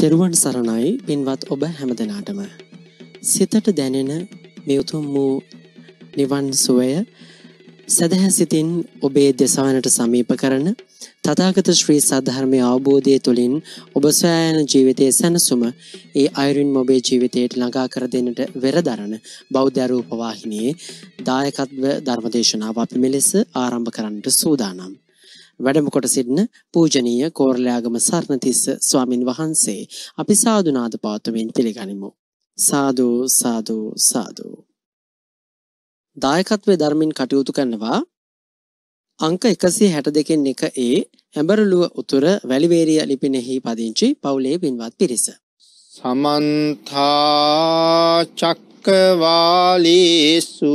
තෙරුවන් සරණයි පින්වත් ඔබ හැම දෙනාටම. සිතට දැනෙන මේ උතුම් වූ නිවන් සුවය සදහැ සිතින් ඔබේ දෙසවනට සමීප කරන තථාගත ශ්‍රී සද්ධර්මය අවබෝධය තුළින් ඔබ සෑයන ජීවිතයේ සැනසුම ඒ අයුරින් ඔබේ ජීවිතයට ළඟා කර දෙන්නට වෙරදරන බෞද්ධ රූපවාහිනියේ දායකත්ව ධර්මදේශනාව අපි මෙලෙස ආරම්භ කරන්නට සූදානම්. වැඩම කොට සිටින පූජනීය කෝරළයාගම සර්ණතිස්ස ස්වාමින් වහන්සේ අපි සාදුනාද පවත්වමින් පිළිගනිමු. සාදු සාදු සාදු. දායකත්වයේ ධර්මින් කටයුතු කරනවා අංක 162 න් එක ඒ හැඹරළුව උතුර වැලිවේරිය ලිපිනෙහි පදිංචි පවුලේ පින්වත් පිරිස. සමන්තා චක්කවාලේසු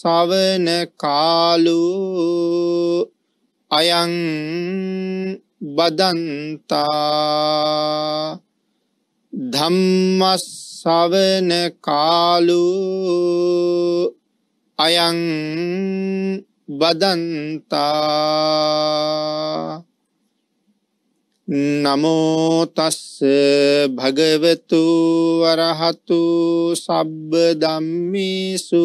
සවන කාලු අයං බදන්තා ධම්මස් සවන කාලු අයං බදන්තා නමෝතස්ස භගවතු වරහතු සබ්බ දම්මිසු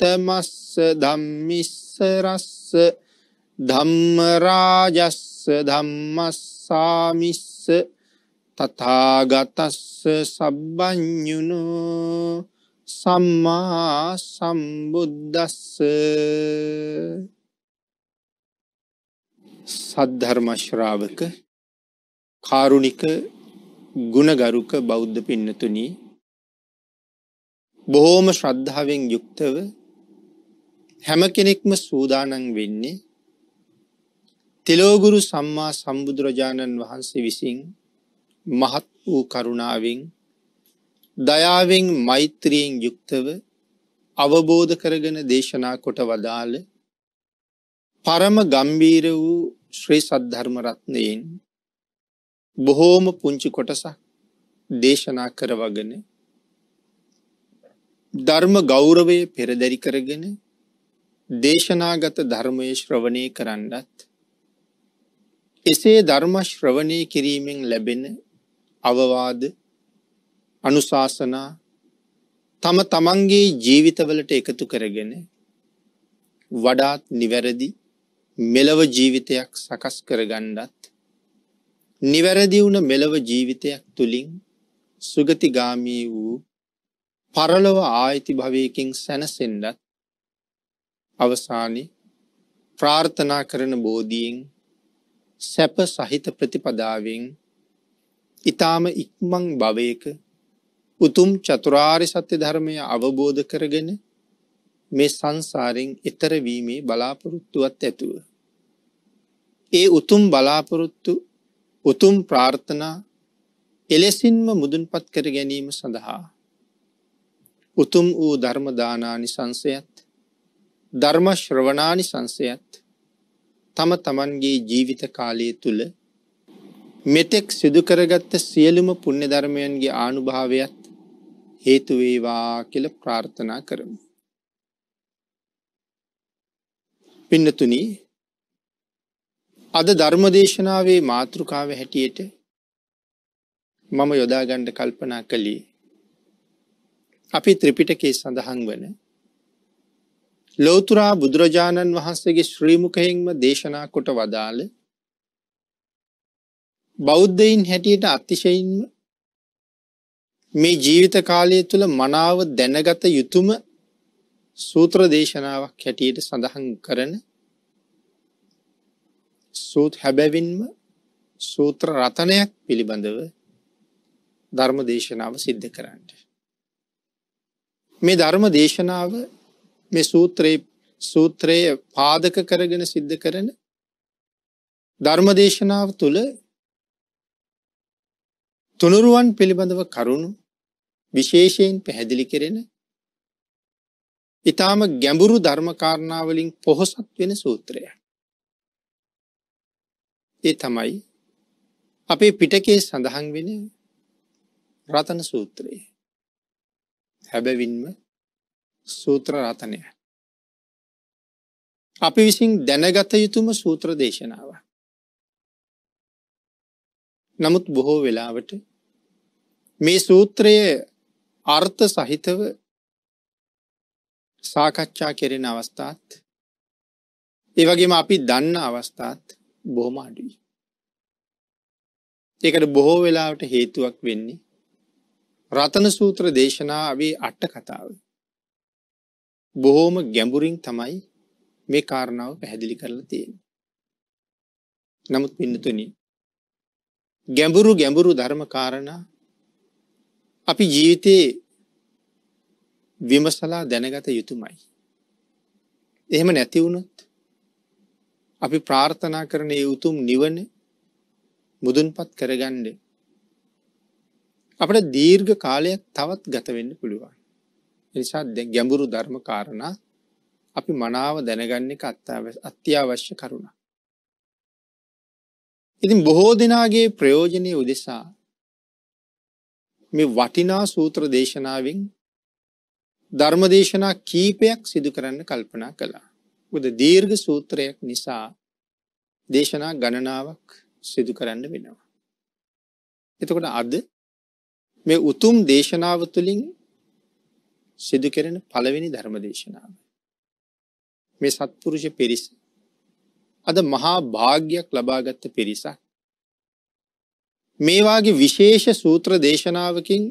තමස්ස ධම්මිස්ස රස්ස ධම්මරාජස්ස ධම්මස්සාමිස්ස තථාගතස්ස සබ්බඤුනු සම්මා සම්බුද්දස්ස සද්ධර්ම ශ්‍රාවක කාරුණික ගුණගරුක බෞද්ධ පින්නතුනි බොහෝම ශ්‍රද්ධාවෙන් යුක්තව හැම කෙනෙක්ම සූදානම් වෙන්නේ තෙලෝගුරු සම්මා සම්බුදුරජාණන් වහන්සේ විසින් මහත් වූ කරුණාවෙන් දයාවෙන් මෛත්‍රියෙන් යුක්තව අවබෝධ කරගෙන දේශනා කොට වදාළ පරම ගම්බීර වූ ශ්‍රී සද්ධර්ම රත්නයෙන් බොහෝම පුංචි කොටසක් දේශනා කරවගෙන ධර්ම ගෞරවය පෙරදරි කරගෙන දේශනාගත ධර්මය ශ්‍රවණය කරන්නත් එසේ ධර්ම ශ්‍රවණය කිරීමෙන් ලැබෙන අවවාද අනුශාසනා තම තමන්ගේ ජීවිතවලට එකතු කරගෙන වඩාත් නිවැරදි මෙලව ජීවිතයක් සකස් කරගණ්ඩත් නිවැරදි වුණ මෙලව ජීවිතයක් තුළින් සුගතිගාමී වූ පරලොව ආයිති භවයකින් සැනසෙන්ඩත් අවසානි ප්‍රාර්ථනා කරන බෝධීෙන් සැප සහිත ප්‍රතිපදාවෙන් ඊ타ම ඉක්මන් භවයක උතුම් චතුරාර්ය සත්‍ය ධර්මය අවබෝධ කරගෙන මේ සංසාරෙන් එතර වීමේ බලාපොරොත්තුවත් ඇතුව ඒ උතුම් බලාපොරොත්තු උතුම් ප්‍රාර්ථනා එලෙසින්ම මුදුන්පත් කර ගැනීම සඳහා උතුම් වූ ධර්ම දානානිසංසයත් ධර්මශ්‍රවනානි සංසයත් තම තමන්ගේ ජීවිත කාලය තුළ මෙතෙක් සිදුකරගත්ත සියලුම පුුණ්‍ය ධර්මයන්ගේ ආනුභාවයත් හේතුවේවා කියල ප්‍රාර්ථනා කරමු. පින්නතුන අද ධර්මදේශනාවේ මාතෘකාව හැටියට මම යොදාගණ්ඩ කල්පනා කළේ අපි ත්‍රිපිටකේ සඳහන් වන ලෝතුරා බුදුරජාණන් වහන්සේගේ ශ්‍රීමුකයෙන්ම දේශනා කොට වදාළ බෞද්ධයින් හැටියට අතිශයින්ම මේ ජීවිත කාලය තුළ මනාව දැනගත යුතුම සූත්‍ර දේශනාවක් හැටියට සඳහන් කරන සූත් හැබැවින්ම සූත්‍ර රතනයක් පිළිබඳව ධර්ම දේශනාව සිද්ධ කරන්න. මේ ධර්ම දේශනාව මේ සූත්‍රයේ සූත්‍රයේ පාදක කරගෙන සිද්ධ කරන ධර්මදේශනාව තුළ තුනුරුවන් පිළිබඳව කරුණු විශේෂයෙන් පැහැදිලි කෙරෙන ඊටාම ගැඹුරු ධර්මකාරණාවලින් පොහොසත් වෙන සූත්‍රය. ඒ තමයි අපේ පිටකේ සඳහන් වෙන රතන සූත්‍රය. හැබැවින්ම සූත්‍ර රතනය. අපි විසින් දැනගත යුතුම සූත්‍ර දේශනාව. නමුත් බොහෝ වෙලාවට මේ සූත්‍රය අර්ථ සහිතව සාකච්ඡා කෙරෙන අවස්ථාත් ඒවගේම අපි දන්න අවස්ථාත් බොහොම අඩුයි. ඒකට බොහෝ වෙලාවට හේතුවක් වෙන්නේ රතන සූත්‍ර දේශනා අවේ අට්ට කතාව. බොහෝම ගැඹුරින් තමයි මේ කාරණාව පැහැදිලි කරලා තියෙන. නමුත් පින්නතුනි ගැඹුරු ගැඹුරු ධර්ම කාරණා අපි ජීවිතයේ විමසලා දැනගත යුතුමයි. එහෙම නැති වුණොත් අපි ප්‍රාර්ථනා කරන ඒ උතුම් නිවන මුදුන්පත් කරගන්න අපට දීර්ඝ කාලයක් තවත් ගත වෙන්න පුළුවන්. නිසා ගැඹුරු ධර්ම කාරණා අපි මනාව දැනගන්න එක අත්‍යවශ්‍ය කරුණා. ඉතින් බොහෝ දෙනාගේ ප්‍රයෝජනය උදෙසා මේ වටිනා සූත්‍ර දේශනාවෙන් ධර්මදේශනා කීපයක් සිදු කරන්න කල්පනා කළා. උද දීර්ඝ සූත්‍රයක් නිසා දේශනා ගණනාවක් සිදු කරන්න වෙනවා. එතකොට අද මේ උතුම් දේශනාව තුළින් සිදු කෙරෙන පළවෙනි ධර්ම දේශනාව. මේ සත්පුරුෂ පිරිස අද මහා භාග්‍යයක් ලබාගත්ත පිරිසක්. මේවාගේ විශේෂ සූත්‍ර දේශනාවකින්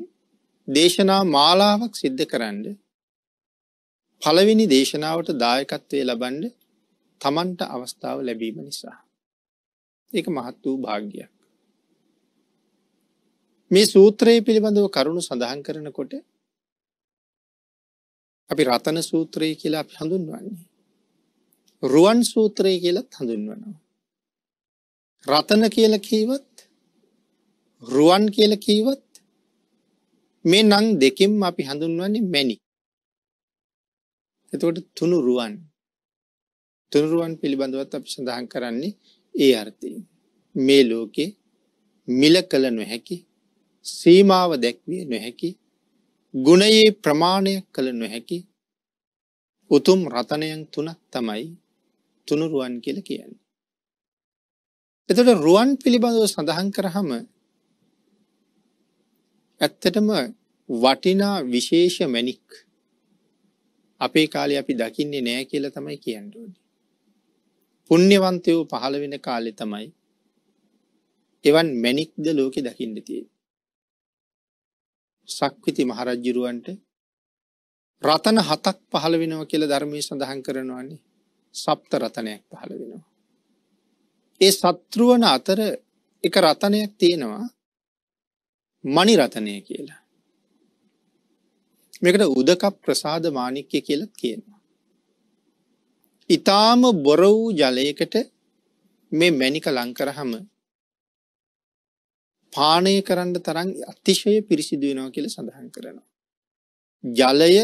දේශනා මාලාවක් සිද්ධ කරන්න පළවෙනි දේශනාවට දායකත්වය ලබන්ඩ තමන්ට අවස්ථාව ලැබීම නිසා. ඒක මහත් වූ භාග්‍යයක්. මේ සූත්‍රයේ පිළිබඳව කරුණු සඳහන් කරනකොට අපි රතන සූත්‍රය කියලා අපි හඳුන්වන්නේ. රුවන් සූත්‍රය කියලත් හඳුන්වනවා. රතන කියල කීවත් රුවන් කියල කීවත් මේ නං දෙකෙන් අපි හඳුන්වන්නේ මැනි. එතකොට තුනු රුවන් තුනුරුවන් පිළිබඳවත් අපි සඳහන් කරන්නේ ඒ අර්ථය. මේ ලෝකෙ මිල කළ නොහැකි සීමාව දැක්විය නොහැකි ගුණයේ ප්‍රමාණය කළ නොහැකි උතුම් රතනයන් තුනක් තමයි තුනුරුවන් කියල කියන්න. එතට රුවන් පිළිබඳව සඳහන් කරහම ඇත්තටම වටිනා විශේෂ මැනික් අපේ කාලය අපි දකින්නේ නෑ කියල තමයි කියන්නඩෝඩ. පුුණ්‍යවන්තයෝ පහළ වෙන කාලෙ තමයි එවන් මැනික්ද ලෝකෙ දකිින්ඩ තියේ. සක්විති මහරජ්ජිරුවන්ට රතන හතක් පහළ වෙනවා කියල ධර්මය සඳහන් කරනවන්නේ සප්ත රතනයක් පහළ වෙනවා. ඒ සත්‍රුවන අතර එක රතනයක් තියෙනවා මනි රතනය කියලා. මේකට උදක ප්‍රසාද මානික්‍ය කියලත් කියනවා. ඉතාම බොර වූ ජලයකට මේ මැනික ලංකරහම පානය කරන්න තරම් අතිශය පිරිසිදු වෙනවා කියලා සඳහන් කරනවා. ජලය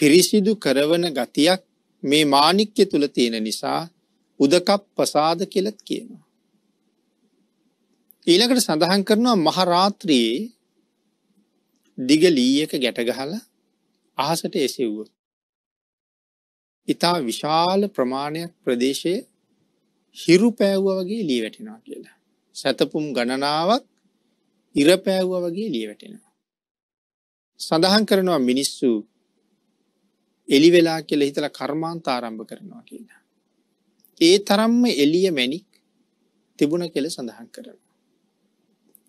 පිරිසිදු කරවන ගතියක් මේ මාණික්‍ය තුල තියෙන නිසා උදකප් ප්‍රසාද කියලත් කියනවා. ඊළඟට සඳහන් කරනවා මහරාත්‍රියේ දිග ලීයක ගැට ගහලා අහසට එසෙව්වොත්. ඊතා විශාල ප්‍රමාණයක් ප්‍රදේශයේ හිරු පෑවුවා වගේ ලී වැටෙනවා කියලා. සැතපුම් ගණනාවක් ඉර පෑවුවා වගේ එළිය වැටෙනවා. සඳහන් කරනවා මිනිස්සු එලි වෙලා කියලා හිතලා කර්මාන්ත ආරම්භ කරනවා කියලා. ඒ තරම්ම එළිය මැණික් තිබුණ කියලා සඳහන් කරනවා.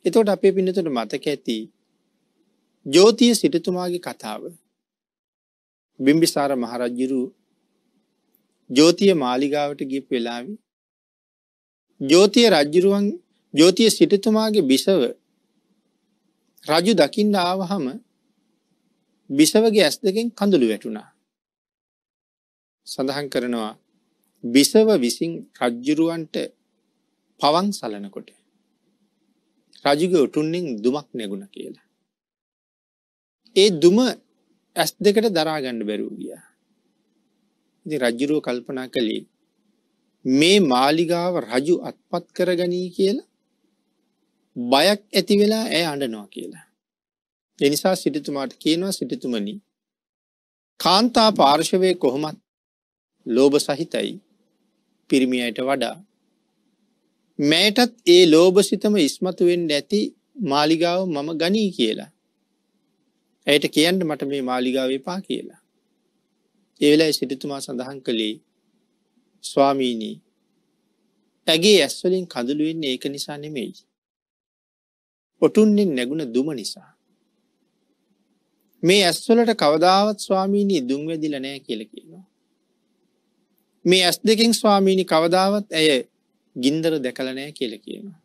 එතකොට අපේ පින්නතට මතක ඇති ජෝතිය සිටුතුමාගේ කතාව. බිම්බිසාර මහරජුරු ජෝතිය මාලිගාවට ගිහින් වෙලාවේ ජෝතිය රජුරුවන් ජෝතිය සිටුතුමාගේ බිසව රජු දකින්න ආවහම බිසවගේ ඇස් දෙකෙන් කඳුළු වැටුණා. සඳහන් කරනවා බිසව විසින් රජ්ජුරුවන්ට පවන් සලනකොට. රජුග උටුන්නෙන් දුමක් නැගුණ කියලා. ඒ දුම ඇස් දෙකට දරාගණ්ඩ බැරූ ගිය. ඉති රජ්ජුරුව කල්පනා කළේ මේ මාලිගාව රජු අත්පත් කරගනී කියලා බයක් ඇති වෙලා ඇය අඬනවා කියලා. එනිසා සිටිතුමාට කියනවා සිටිතුමනි කාන්තා පාර්ශවය කොහොමත් ලෝභ සහිතයි පිරිමියට වඩා මෑටත් ඒ ලෝභසිතම ඉස්මතුවෙන් ඇති මාලිගාව මම ගනී කියලා. ඇයට කියන්න මට මේ මාලිගාව එපා කියලා. ඒවෙලා සිටිතුමා සඳහන් කළේ ස්වාමීණී ඇගේ ඇස්වලින් කඳළුවෙන් ඒක නිසා නෙමෙයි. ඔටුන්නෙන් නැගුණ දුම නිසා. මේ ඇස්වලට කවදාවත් ස්වාමීණී දුම්වැදිල නෑ කියල කියනවා. මේ ඇස් දෙකින් ස්වාමීණි කවදාවත් ඇය ගින්දර දැකලනෑ කියල කියනවා.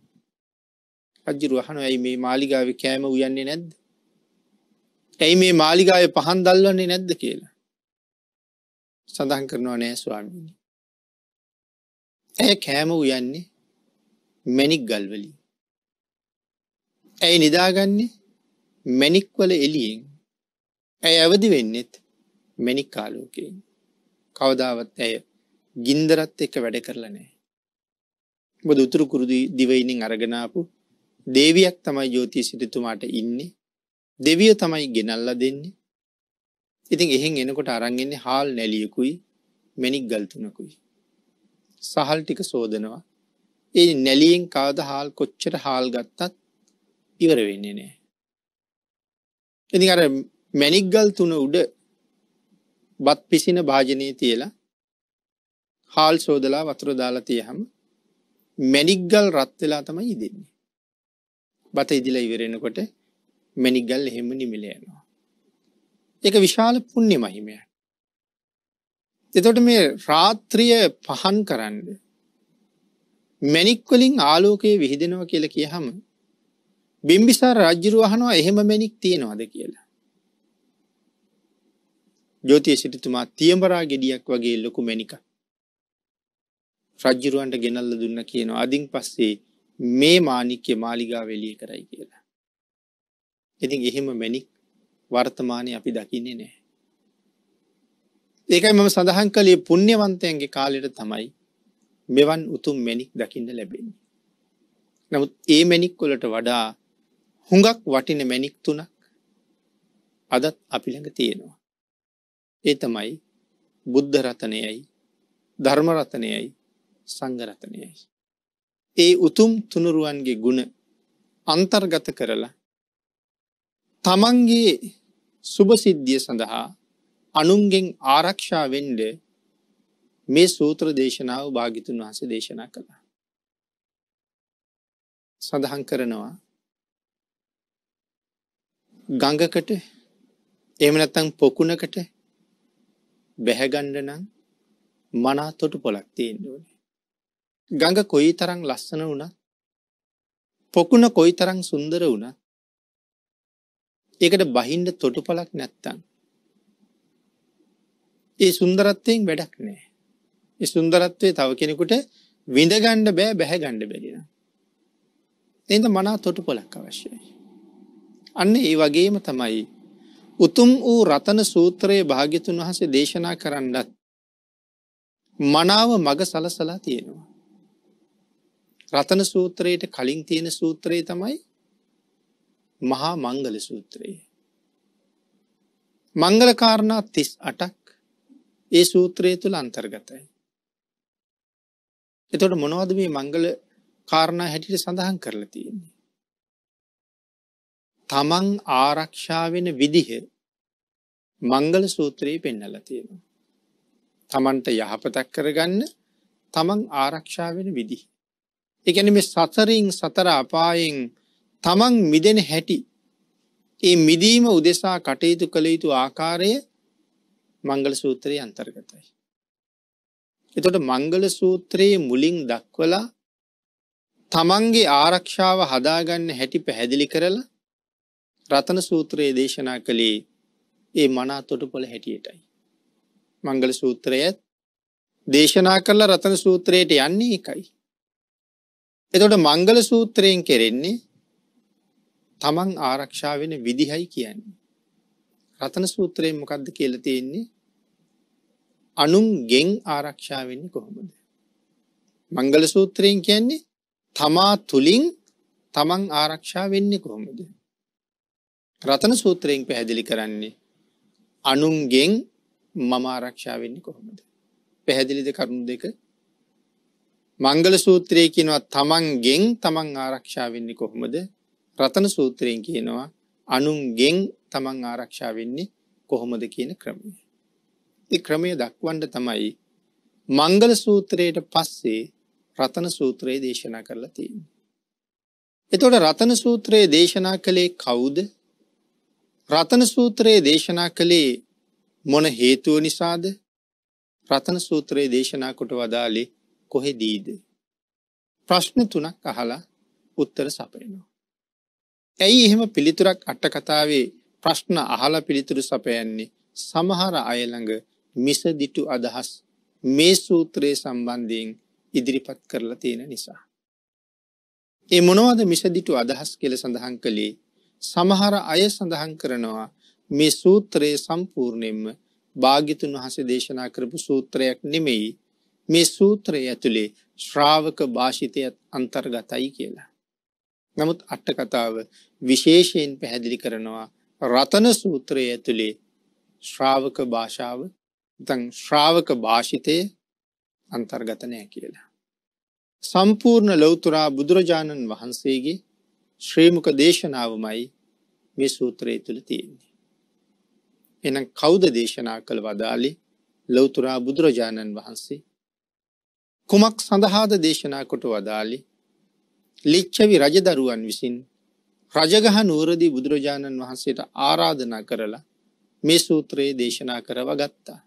රජරුවහන ඇයි මේ මාලිගාව කෑම උයන්නේ නැද්ද. ඇයි මේ මාලිගාව පහන් දල්වන්නේ නැද්ද කියලා. සඳහන් කරනවා නෑ ස්වාමීණි. ඇය කෑම උයන්නේ මැනික් ගල්වලින්. ඇයි නිදාගන්නේ මැණික්වල එළියෙන්. ඇය අවදි වෙන්නෙත් මැණික් ආලෝකයෙන්. කවදාවත් ඇය ගින්දරත් එක්ක වැඩ කරලා නැහැ. මොකද උතුරු කුරුදු දිවයිනින් අරගෙන ආපු දේවියක් තමයි ජ්‍යොතිෂ සිටුමාට ඉන්නේ. දෙවිය තමයි ගෙනල්ලා දෙන්නේ. ඉතින් එහෙන් එනකොට අරන් එන්නේ හාල් නැලියකුයි මැණික් ගල් තුනකුයි. සහල් ටික සෝදනවා. ඒ නැලියෙන් කවදා හාල් කොච්චර හාල් ගත්තත් ඉවර වෙන්නේ නෑ. ඉතින් අර මැනික්ගල් තුන උඩ බත් පිසින භාජනය තියලා හාල් සෝදලා වතුර දාලා තියහම මැනික්ගල් රත් වෙලා තමයි ඉදෙන්නේ. බත ඉදිලා ඉවරෙනකොට මැනික්ගල් එහෙම නිමිල යනවා. ඒක විශාල පුණ්‍ය මහිමයක්. එතකොට මේ රාත්‍රිය පහන් කරන්න මැනික් වලින් ආලෝකය විහිදෙනවා කියලා කියහම බිම්බිසාර රජ්ජුරුව අහනවා එහෙම මැණික් තියෙනවද කියලා. ජෝතිය සිටුතුමා තියඹරා ගෙඩියක් වගේ ලොකු මැණිකක් රජ්ජුරුවන්ට ගෙනල්ලා දුන්න කියනවා. අදින් පස්සේ මේ මාණික්‍ය මාලිගාව එළිය කරයි කියලා. ඉතින් එහෙම මැණික් වර්තමානයේ අපි දකින්නේ නැහැ. ඒකයි මම සඳහන් කළේ පුණ්‍යවන්තයන්ගේ කාලෙට තමයි මෙවන් උතුම් මැණික් දකින්න ලැබෙන්නේ. නමුත් ඒ මැණික් වලට වඩා හුඟක් වටින මැනික් තුනක් අදත් අපිළඟ තියෙනවා. ඒ තමයි බුද්ධරතනයයි ධර්මරතනයයි සංගරතනයයි. ඒ උතුම් තුනුරුවන්ගේ ගුණ අන්තර්ගත කරලා තමන්ගේ සුභසිද්ධිය සඳහා අනුන්ගෙන් ආරක්ෂා වෙන්ඩ මේ සූත්‍ර දේශනාව භාගිතුන් වහස දේශනා කළා. සඳහන් කරනවා ගඟකට එහෙම නැත්නම් පොකුණකට බැහැගන්න නම් මනා තොටුපළක් තියෙන්න ඕනේ. ගඟ කොයිතරම් ලස්සන වුණත් පොකුණ කොයිතරම් සුන්දර වුණත් ඒකට බහින්න තොටුපළක් නැත්තම් ඒ සුන්දරත්වයෙන් වැඩක් නෑ. ඒ සුන්දරත්වය තව කෙනෙකුට විඳගන්න බෑ බැහැගන්න බැරි නම්. එහෙනම් මනා තොටුපළක් අවශ්‍යයි. අන්න ඒ වගේම තමයි. උතුම් වූ රතන සූත්‍රයේ භාග්‍යතුන් වහසේ දේශනා කරන්නත්. මනාව මග සලසලා තියෙනවා. රතන සූත්‍රයට කලින් තියෙන සූත්‍රයේ තමයි මහා මංගල සූත්‍රයේ. මංගලකාරණා තිස් අටක් ඒ සූත්‍රය තුළ අන්තර්ගතයි. එතොට මොනවද මේ මංගල කාරණා හැටිට සඳහන් කරලා තියෙන්නේ. තමන් ආරක්ෂා වෙන විදිහ මංගල සූත්‍රයේ පෙන්නල තියෙනවා. තමන්ට යහපතක් කරගන්න තමන් ආරක්ෂා වෙන විදිහ. එකන මේ සතරින් සතර අපායෙන් තමන් මිදෙන හැටි ඒ මිදීම උදෙසා කටයුතු කළ යුතු ආකාරය මංගල සූත්‍රයේ අන්තර්ගතයි. එතොට මංගල සූත්‍රයේ මුලින් දක්වලා තමන්ගේ ආරක්ෂාව හදාගන්න හැටි පැහැදිලි කරලා රතන සූත්‍රයේ දේශනා කළේ ඒ මනා තොටුපොළ හැටියටයි. මංගල සූත්‍රයත් දේශනා කරලා රතන සූත්‍රයට යන්නේ එකයි. එතොට මංගල සූත්‍රයෙන් කෙරෙන්නේ තමන් ආරක්ෂා වෙන විදිහයි කියන්නේ. රතන සූත්‍රයෙන් මොකක්ද කියලා තියෙන්නේ අනුන් ගෙන් ආරක්ෂා වෙන්නේ කොහොමද. මංගල සූත්‍රයෙන් කියන්නේ තමා තුළින් තමන් ආරක්ෂා වෙන්නේ කොහොමද. රතන සූත්‍රයෙන් පැහැදිලි කරන්නේ අනුන්ගෙන් මම ආරක්ෂා වෙන්නේ කොහොමද? පැහැදිලිද කරුණු දෙක? මංගල සූත්‍රයේ කියනවා තමන්ගෙන් තමන් ආරක්ෂා වෙන්නේ කොහොමද? රතන සූත්‍රයෙන් කියනවා අනුන්ගෙන් තමන් ආරක්ෂා වෙන්නේ කොහොමද කියන ක්‍රමය. මේ ක්‍රමය දක්වන්න තමයි මංගල සූත්‍රයට පස්සේ රතන සූත්‍රය දේශනා කරලා තියෙන්නේ. එතකොට රතන සූත්‍රයේ දේශනා කළේ කවුද? රතන සූත්‍රයේ දේශනා කළේ මොන හේතුව නිසාද? රතන සූත්‍රයේ දේශනා කොට වදාලේ කොහෙදීද? ප්‍රශ්න තුනක් අහලා උත්තර සපයනවා. ඇයි එහෙම පිළිතුරක් අට කතාවේ ප්‍රශ්න අහලා පිළිතුරු සපයන්නේ? සමහර අය ළඟ මිසදිටු අදහස් මේ සූත්‍රයේ සම්බන්ධයෙන් ඉදිරිපත් කරලා තියෙන නිසා. ඒ මොනවද මිසදිටු අදහස් කියලා සඳහන් කළේ? සමහර අය සඳහන් කරනවා මේ සූත්‍රයේ සම්පූර්ණයෙන්ම භාග්‍යතුන් වහන්සේ දේශනා කරපු සූත්‍රයක් නෙමෙයි මේ සූත්‍රය ඇතුලේ ශ්‍රාවක භාෂිතයත් අන්තර්ගතයි කියලා. නමුත් අට කතාව විශේෂයෙන් පැහැදිලි කරනවා රතන සූත්‍රය ඇතුලේ ශ්‍රාවක භාෂාව නැත්නම් ශ්‍රාවක භාෂිතය අන්තර්ගත නැහැ කියලා. සම්පූර්ණ ලෞතර බුදුරජාණන් වහන්සේගේ ශ්‍රීමක දේශනාවමයි මේ සූත්‍රය තුළ තියෙන්නේ. එනම් කෞද දේශනා කළ වදාලි ලොවතුරා බුදුරජාණන් වහන්සේ. කුමක් සඳහාද දේශනා කොට වදාලි ලිච්චවි රජදරුවන් විසින් රජගහ නූරදී බුදුරජාණන් වහන්සේට ආරාධනා කරලා මේ සූත්‍රයේ දේශනා කරව ගත්තා.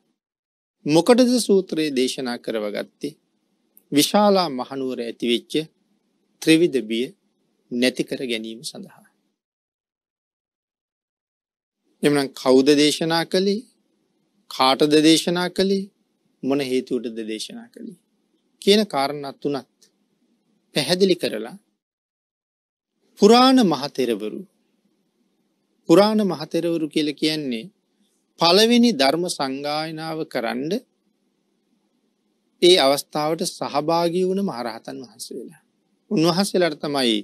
මොකටද සූත්‍රයේ දේශනා කරව ගත්තේ විශාලා මහනුවර ඇතිවෙච්ච ත්‍රිවිධ බිය නැති කර ගැනීම සඳහා. එමනම් කෞුද දේශනා කළේ කාටද දේශනා කළේ මොන හේතුවටද දේශනා කළේ කියන කාරණත් වනත් පැහැදිලි කරලා පුරාණ මහතෙරවරු පුරාණ මහතෙරවරු කියල කියන්නේ පළවෙනි ධර්ම සංගායනාව කරන්න ඒ අවස්ථාවට සහභාගී වුණ මහරහතන් වහන්සේලා. උන්වහන්සේලට තමයි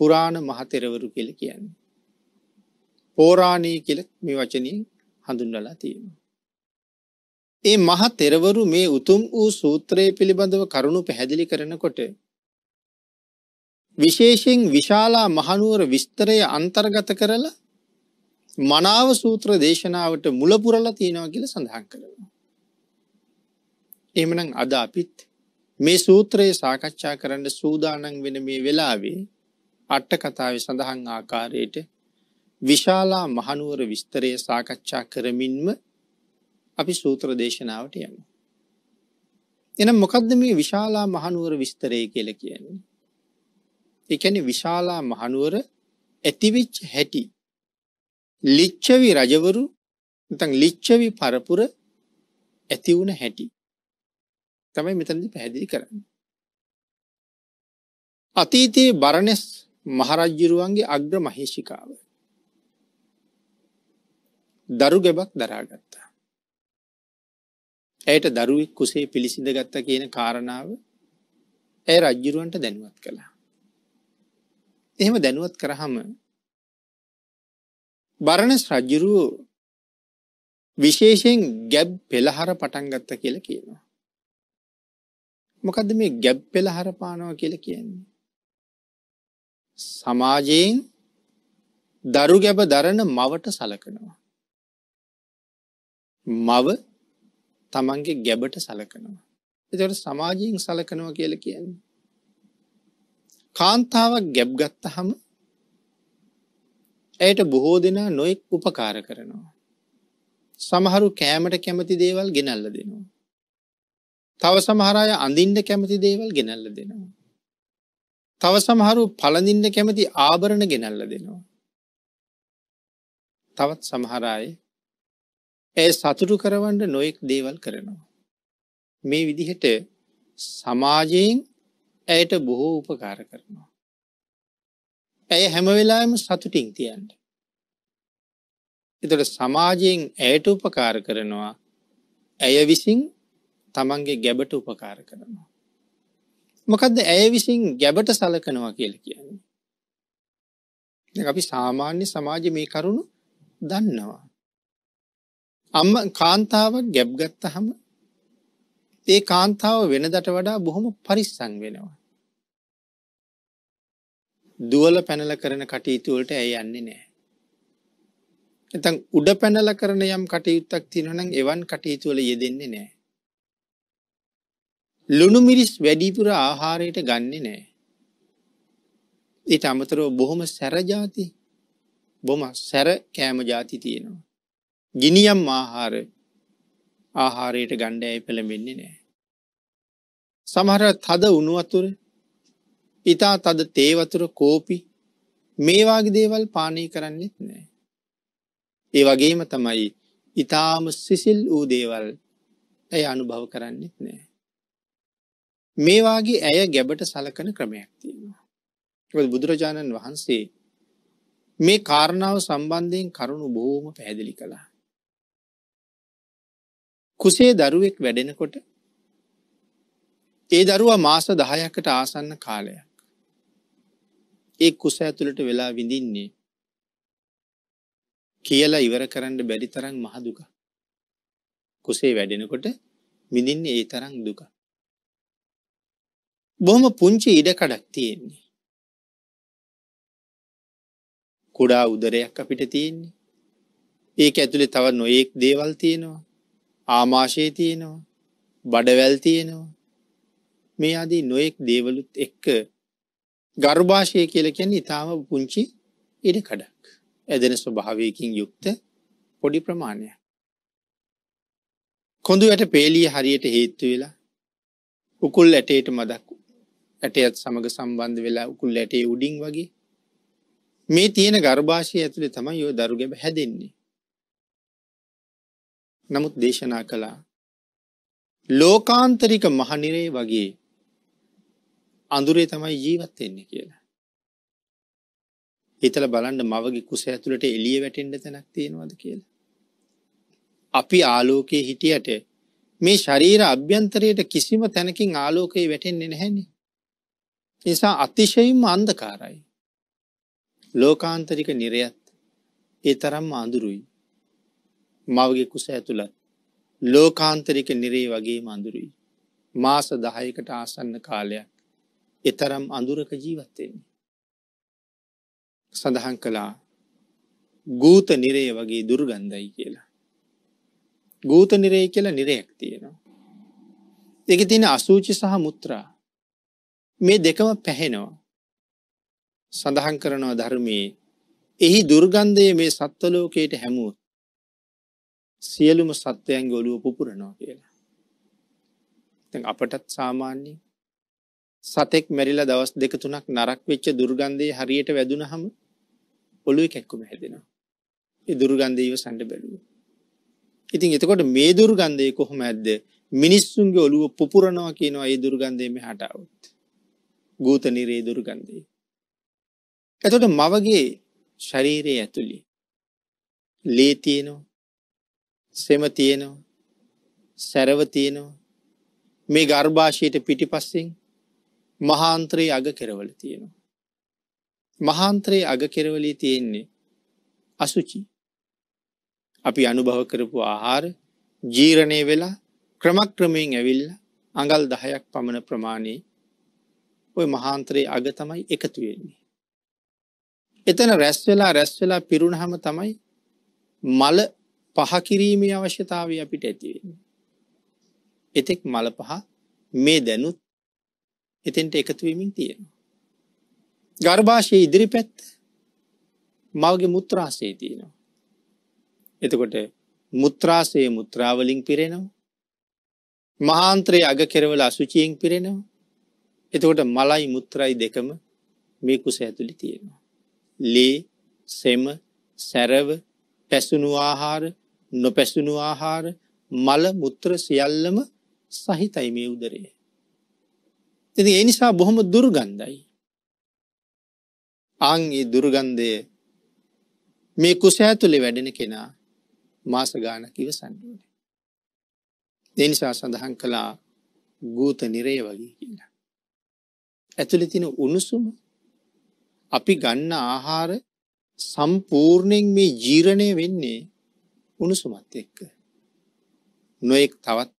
පුරාණ මහතෙරවරු කියල කියන්නේ. පෝරාණී කියල මේ වචනින් හඳුන්වලා තියෙන. ඒ මහ තෙරවරු මේ උතුම් වූ සූත්‍රයේ පිළිබඳව කරුණු පැහැදිලි කරනකොට විශේෂයෙන් විශාලා මහනුවර විස්තරය අන්තර්ගත කරලා මනාව සූත්‍ර දේශනාවට මුලපුරල තියෙනවා කියල සඳහන් කරනවා. එමනම් අද අපිත් මේ සූත්‍රයේ සාකච්ඡා කරන්න සූදානන් වෙන මේ වෙලාවේ අට්ටකතාව සඳහන් ආකාරයට විශාලා මහනුවර විස්තරය සාකච්ඡා කරමින්ම අපි සූත්‍ර දේශනාවට යමු. එනම් මොකක්ද මේ විශාලා මහනුවර විස්තරය කියල කියන්නේ. එකැන විශාලා මහනුවර ඇතිවිච් හැටි ලිච්චවි රජවරු තන් ලිච්චවි පරපුර ඇතිවුණ හැටි තමයි මෙතනදි පැහැදිලි කරන්න. අතීතයේ බරණෙස් මහරජ්ජිරුවන්ගේ අග්‍ර මහේෂිකාව. දරු ගැබක් දරාගත්තා. ඇයට දරුවෙක් කුසේ පිළිසිඳ ගත්ත කියන කාරණාව ඇය රජ්ජිරුවන්ට දැනුවත් කළා. එහෙම දැනුවත් කරහම බරණස් රජ්ජුරුවෝ විශේෂයෙන් ගැබ් පෙළහර පටන්ගත්ත කියල කියනවා. මොකද මේ ගැබ් පෙළහර පානව කියල කියන්නේ. සමාජයෙන් දරු ගැබ දරන මවට සලකනවා. මව තමන්ගේ ගැබට සලකනවා. එතට සමාජයෙන් සලකනවා කියල කියන්නේ. කාන්තාවක් ගැබ් ගත්තහම ඇයට බොහෝ දෙනා නොයෙක් උපකාර කරනවා. සමහරු කෑමට කැමති දේවල් ගෙනල්ල දෙනවා. තව සමහරය අඳින්ට කැමති දේවල් ගෙනල්ල දෙනවා. තව සමහරු පළඳින්න කැමති ආභරණ ගෙනල්ල දෙනවා. තවත් සමහරයි ඇය සතුටු කරවන්ඩ නොයෙක් දේවල් කරනවා. මේ විදිහට සමාජයෙන් ඇයට බොහෝ උපකාර කරනවා. ඇය හැමවෙලාම සතුටින් තියන්ට. එතට සමාජයෙන් ඇයට උපකාර කරනවා ඇය විසින් තමන්ගේ ගැබට උපකාර කරනවා. මොකක්ද ඇය විසින් ගැබට සලකනවා කියල කියන්නේ. අපි සාමාන්‍ය සමාජ මේ කරුණු දන්නවා. අම්ම කාන්තාවක් ගැබ්ගත්ත හම ඒ කාන්තාව වෙනදට වඩා බොහොම පරිස්සන් වෙනවා. දුවල පැනල කරන කටයුතුවලට ඇය යන්නේ නෑ. එතන් උඩ පැනල කරන යම් කටයුත්තක් තිනනම් එවන් කටයුතුවල යෙදෙන්නේ නෑ. ලුණු මිරිස් වැඩිපුර ආහාරයට ගන්නේ නෑ. ඊට අමතරෝ බොහොම සැරජාති බොම සැර කෑම ජාති තියෙනවා. ගිනියම් ආහාර ආහාරයට ගණ්ඩඇය පළමෙන්නේ නෑ. සමහර තද උනුවතුර ඉතා තද තේවතුර කෝපි මේවාගේ දේවල් පානය කරන්නෙත් නෑ. ඒ වගේම තමයි ඉතාම සිසිල් වූ දේවල් ඇය අනුභව කරන්නෙත් නෑ. මේ වාගේ ඇය ගැබට සලකන ක්‍රමයක් තියෙනවා. මොකද බුදුරජාණන් වහන්සේ මේ කාරණාව සම්බන්ධයෙන් කරුණු බොහොම පැහැදිලි කළා. කුසේ දරුවෙක් වැඩෙනකොට ඒ දරුවා මාස 10කට ආසන්න කාලයක්. ඒ කුස ඇතුළට වෙලා විඳින්නේ කියලා ඉවර කරන්න බැරි තරම් මහ දුක. කුසේ වැඩෙනකොට විඳින්නේ ඒ තරම් දුකක්. බොහොම පුංචි ඉඩකඩක් තියෙන්නේ. කුඩා උදරයක් අපිට තියෙන්නේ. ඒක ඇතුළේ තව නොයෙක් දේවල් තියෙනවා. ආමාශය තියෙනවා. බඩවැල් තියෙනවා. මේ අදී නොයෙක් දේවලුත් එක්ක ගර්භාෂය කියල කියන්නේ ඉතාම පුංචි ඉඩකඩක්. ඇදෙන ස්වභාවයකින් යුක්ත පොඩි ප්‍රමාණයක්. කොඳු ඇට පේලිය හරියට හේත්තු වෙලා උකුල් ඇටේට මදක් ඇටයත් සමඟ සම්බන්ධ වෙලා උකුල් ඇටේ උඩින් වගේ මේ තියෙන ගර්භාෂය ඇතුළේ තමයි යෝ දරුගැබ හැදෙන්නේ. නමුත් දේශනා කළා ලෝකාන්තරික මහනිරේ වගේ අඳුරේ තමයි ජීවත්වෙන්නේ කියලා. හිතල බලන්න මවගේ කුස ඇතුළට එළිය වැටෙන්ට තැනක් තියෙනවද කියලා. අපි ආලෝකයේ හිටියට මේ ශරීර අභ්‍යන්තරයට කිසිම තැනකින් ආලෝකයේ වැටෙන්නේ නැහැනි. නිසා අතිශයින්ම අන්දකාරයි. ලෝකාන්තරික නිරයත් ඒ තරම්ම අඳුරුයි. මවගේ කුස ඇතුළ ලෝකාන්තරික නිරේ වගේ අඳුරුයි. මාස දහයකට ආසන්න කාලයක් එතරම් අඳුරක ජීවත්වෙන්නේ. සඳහන් කළා ගූත නිරේ වගේ දුර්ගන්ධයි කියලා. ගූත නිරේ කියලා නිරයක් තියෙනවා. එක තියෙන අසූචි සහ මුත්‍රා මේ දෙකම පැහෙනවා. සඳහන් කරනවා ධර්මයේ එහි දුර්ගන්ධය මේ සත්වලෝකයට හැමුව සියලුම සත්වයන් ගොලුව පුපුරනවා කියලා. අපටත් සාමාන්‍ය සතෙක් මැරිලා දවස් දෙක තුනක් නරක් වෙච්ච දුර්ගන්ධය හරියට වැදුන හම ඔළුවේ කැක්කුම හැදෙනවා. ඒ දුර්ගන්ධීව සැඩ බැලුව. ඉතින් එතකොට මේ දුර්ගන්ධය කොහොම ඇද්ද මිනිස්සුන්ගේ ඔළුව පුපුරනවා කියනවා ඒ දුර්ගන්ධයම හටාවත්. ගූත නිරේ දුර්ගන්ධය. එතකොට මවගේ ශරීරයේ ඇතුළි ලේ තියෙනවා සෙම තියෙනවා සැරව තියෙනවා මේ ගර්භාෂයට පිටිපස්සෙන් මහාන්ත්‍රයේ අග කෙරවල තියෙනවා. මහාන්ත්‍රයේ අග කෙරවලී තියෙන්නේ අසුචි. අපි අනුභව කරපු ආහාර ජීරණය වෙලා ක්‍රමක්‍රමයෙන් ඇවිල්ලා අඟල් දහයක් පමණ ප්‍රමාණයේ ඔය මහාන්ත්‍රයේ අග තමයි එකතු වෙන්නේ. එතන රැස් වෙලා රැස් වෙලා පිරුණහම තමයි මල පහ කිරීමේ අවශ්‍යතාවය අපිට ඇති වෙන්නේ. එතෙක් මල පහ මේ දැනුත් එතෙන්ට එකතු වෙමින් තියෙනවා. ගර්භාෂයේ ඉදිරි පැත් මවගේ මුත්‍රාශයේ තියෙනවා. එතකොට මුත්‍රාශයේ මුත්‍රාවලින් පිරෙනවා. මහාන්ත්‍රයේ අග කෙරවල අසුචියෙන් පිරෙනවා. එතකොට මලයි මුත්‍රයි දෙකම මේ කුස ඇතුළි තියෙනවා. ලේ සෙම සැරව පැසුණු ආහාර නොපැසුණු ආහාර මල මුත්‍ර සියල්ලම සහිතයි මේ උදරේ. ඉති ඒ නිසා බොහොම දුර්ගන්ධයි. ආංගේ දුර්ගන්ධය මේ කුස ඇතුළි වැඩෙන කෙනා මාසගානකිව සන්නුවන. දෙනිසා සඳහන් කලා ගූත නිරේ වගේ කියලා. ඇතුළේ තියෙන උණුසුම අපි ගන්න ආහාර සම්පූර්ණයෙන් මේ ජීර්ණය වෙන්නේ උණුසුමත් එක්ක. නොඑක් තවත්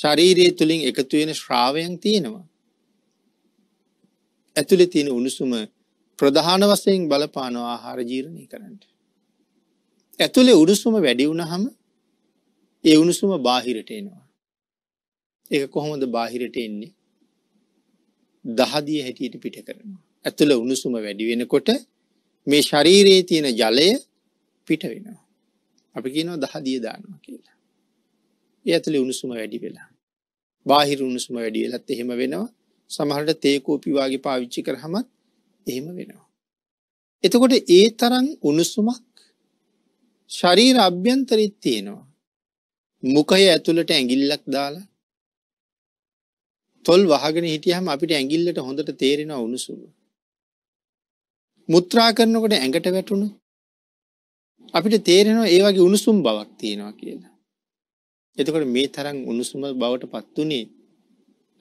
ශරීරය තුළින් එකතු වෙන ශ්‍රාවයන් තියෙනවා. ඇතුළේ තියෙන උණුසුම ප්‍රධාන වශයෙන් බලපාන ආහාර ජීර්ණය කරන්න. ඇතුළේ උණුසුම වැඩි වුණාම ඒ උණුසුම බාහිරට එනවා. ඒක කොහොමද බාහිරට එන්නේ? දහදිය හැටියට පිට කරනවා. ඇතුළ උණුසුම වැඩි වෙනකොට මේ ශරීරයේ තියෙන ජලය පිට වෙනවා. අපි කියනවා දහදිය දානවා කියලා. ඒ ඇතුළේ උණුසුම වැඩි වෙලා. බාහිර උණුසුම වැඩි වෙලත් එහෙම වෙනවා. සමහරට තේ කෝපි වාගේ පාවිච්චි කරාමත් එහෙම වෙනවා. එතකොට ඒ තරම් උණුසුමක් ශරීර අභ්‍යන්තරෙත් තියෙනවා. මුඛය ඇතුළට ඇඟිල්ලක් දාලා තොල් වහගෙන හිටියහම අපිට ඇඟිල්ලට හොඳට තේරෙන උණුසුම. මුත්‍රා කරනකොට ඇඟට වැටුණු අපිට තේරෙනවා ඒ වගේ උණුසුම් බවක් තියෙනවා කියලා. එතකොට මේ තරම් උණුසුම බවට පත්තුනේ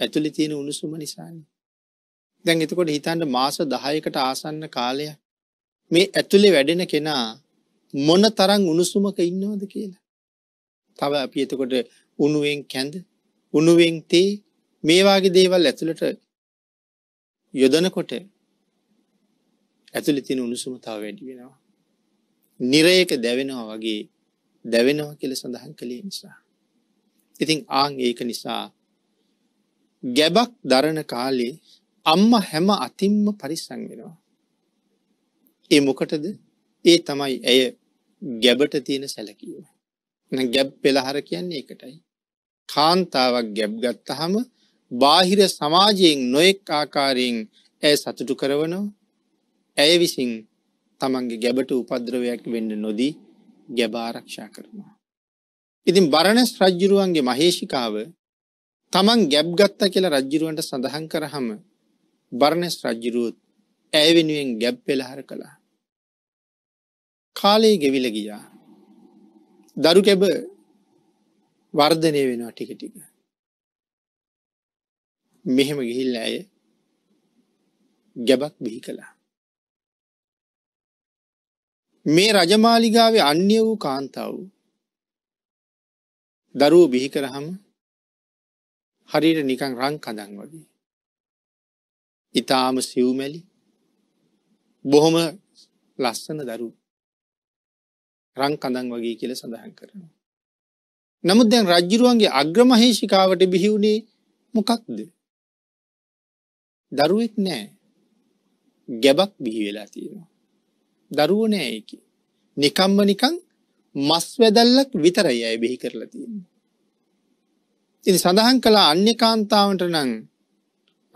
ඇතුළේ තියෙන උණුසුම නිසානේ. දැන් එතකොට හිතන්න මාස 10කට ආසන්න කාලයක් මේ ඇතුළේ වැඩෙන කෙනා මොන තරම් උණුසුමක ඉන්නවද කියලා. තව අපි එතකොට උණුවෙන් කැඳ, උණුවෙන් තේ, මේ වාගේ දේවල් ඇතුළට යොදනකොට ඇතුළේ තියෙන උණුසුම තව වැඩි වෙනවා. නිරයක දැවෙනවා වගේ දැවෙනවා කියලා සඳහන් කළේ නිසා. ඉතින් ආන් ඒක නිසා ගැබක් දරන කාලේ අම්මා හැම අතින්ම පරිස්සම් වෙනවා. ඒ මොකටද? ඒ තමයි ඇය ගැබට තියෙන සැලකීම. ගැබ් පෙළහර කියන්නේ ඒකටයි. කාන්තාවක් ගැබ් ගත්තාම බාහිර සමාජයෙන් නොයෙක් ආකාරයෙන් ඇය සතුටු කරවනවා. ඇය විසින් තමන්ගේ ගැබට උපද්‍රවයක් වෙන්න නොදී ගැබාරක්ෂා කරනවා. ඉතින් බරණස් රජ්ජුරුවන්ගේ මහේෂිකාව තමන් ගැබ්ගත්ත කියලා රජ්ජුරුවන්ට සඳහන් කරහම බරණස් රජ්ජුරුවත් ඇය වෙනුවෙන් ගැබ් පෙළහර කළා. කාලයේ ගෙවිල ගියා. දරු කැබ වර්ධනය වෙනවා ටික ටික. මෙහෙම ගිහිල්ල ඇය ගැබක් බිහි කළා. මේ රජමාලිගාවේ අන්‍ය වූ කාන්තාව දරුව බිහි කරහම හරිට නිකං රං කදන් වගේ. ඉතාම සිව්මැලි බොහොම ලස්සන දරු රං කඳන් වගේ කියල සඳහන් කරනවා. නමුත් දැන් රජ්ජුරුවන්ගේ අග්‍රමහේෂිකාවට බිහිවුණේ මොකක්ද. දරුවෙක් නෑ ගැබක් බිහි වෙලා තියෙනවා. දරුව නෑ එක. නිකම්ම නිකං මස් වැදල්ලක් විතරයි අය බිහි කරලා තියෙන. ඉති සඳහන් කලා අන්‍ය කාන්තාවට නං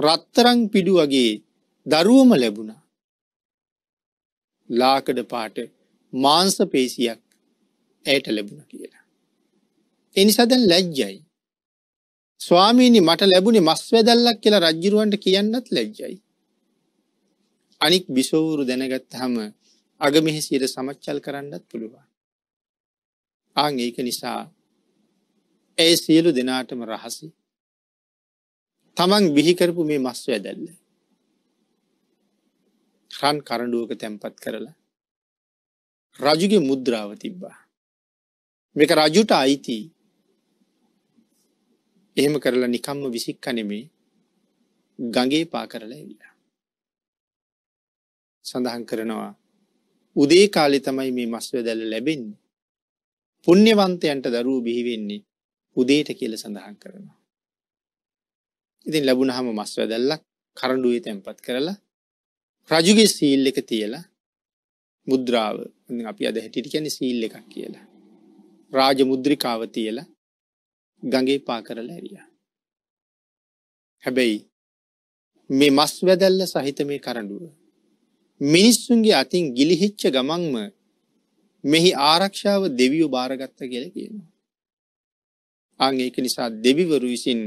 රත්තරං පිඩු වගේ දරුවම ලැබුණා. ලාකඩ පාට මාංස පේසියක් ඇයට ලැබුණ කියලා. එනිසදැන් ලැජ්ජයි. ස්වාමීනි මට ලැබුණේ මස් වැදල්ලක් කියලා රජ්ජිරුවන්ට කියන්නත් ලැජ්ජයි. අනික් බිසෝවරු දැනගත්හම අගමෙහිසියට සමච්චල් කරන්නත් පුළුවන්. ආං ඒක නිසා ඇය සියලු දෙනාටම රහසි. තමන් බිහිකරපු මේ මස් වැදැල්ල. රන් කරඩුවක තැන්පත් කරලා. රජුගේ මුද්‍රාව තිබ්බා. මේක රජුට අයිතිී එහෙම කරලා නිකම්ම විසික් කනෙමේ ගගේ පා කරලා එවිය. සඳහන් කරනවා උදේ කාලෙ තමයි මේ මස්ව දැල්ල ලැබෙන්නේ. පුුණ්්‍යවන්තයන්ට දරුව බිහිවෙන්නේ උදේට කියල සඳහන් කරනවා. ඉතින් ලැබුණ හම මස්ව දැල්ලක් කරඩුවේ තැන්පත් කරලා රජුගේ සීල් එක තියලා මුද්‍රාව අපි අද හැටිට කියැන සීල් එකක් කියලා. රාජ මුද්‍රිකාව තියලා ගඟේ පා කරලා ඇරිය. හැබැයි මේ මස් වැදැල්ල සහිත මේ කරඩුව. මිනිස්සුන්ගේ අතින් ගිලිහිච්ච ගමන්ම මෙහි ආරක්ෂාව දෙවියෝ භාරගත්ත කියල කියනවා. අං ඒක නිසා දෙවිවරු විසින්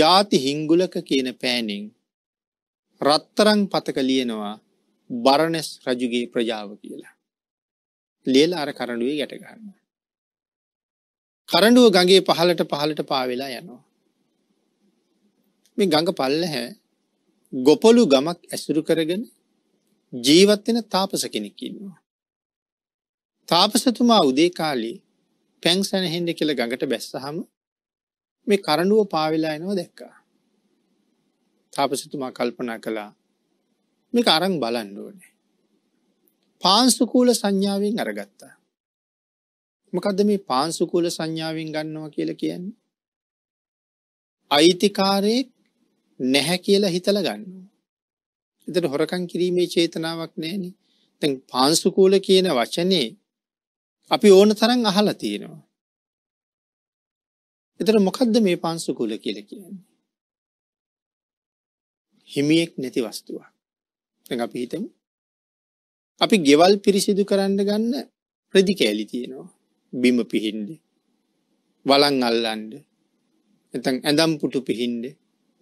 ජාති හිංගුලක කියන පෑනෙන් රත්තරං පතක ලියනවා බරණැස් රජුගේ ප්‍රජාව කියලා. ලියල අර කරඩුවේ ගැටගන්න. කරඩුව ගගේ පහලට පහලට පාවෙලා යනවා. මේ ගඟ පල්ලහැ ගොපොලු ගමක් ඇසුරු කරගෙන ජීවත්වෙන තාපස කෙනෙක් ඉන්නවා. තාපසතුමා උදේ කාලී පැන් සැනහෙන්ඩ කියල ගඟට බැස්සහම මේ කරඩුව පාවෙලා එනවා දැක්කා. තාපසතුමා කල්පනා කළා මේ අරං බලන්ඩුවනේ. පාන්සුකූල සංඥාවෙන් අරගත්තා. මොකද මේ පාංසුකූල සංඥාවෙන් ගන්නවා කියලා කියන්නේ. අයිතිකාරයෙක් නැහැ කියලා හිතලා ගන්නවා. එතට හොරකම් කිරීමේ චේතනාවක් නෑනේ. දැන් පාංසුකූල කියන වචනේ අපි ඕන තරම් අහලා තියෙනවා. එතට මොකද්ද මේ පාංසුකූල කියලා කියන්නේ? හිමියෙක් නැති වස්තුවක්. දැන් අපි හිතමු අපි ගෙවල් පිරිසිදු කරන්න ගන්න ප්‍රතිකෑලි තියෙනවා. බිම පිහින්ඩ. වලං අල්ලන්ඩ එතන් ඇඳම් පුටු පිහින්ඩ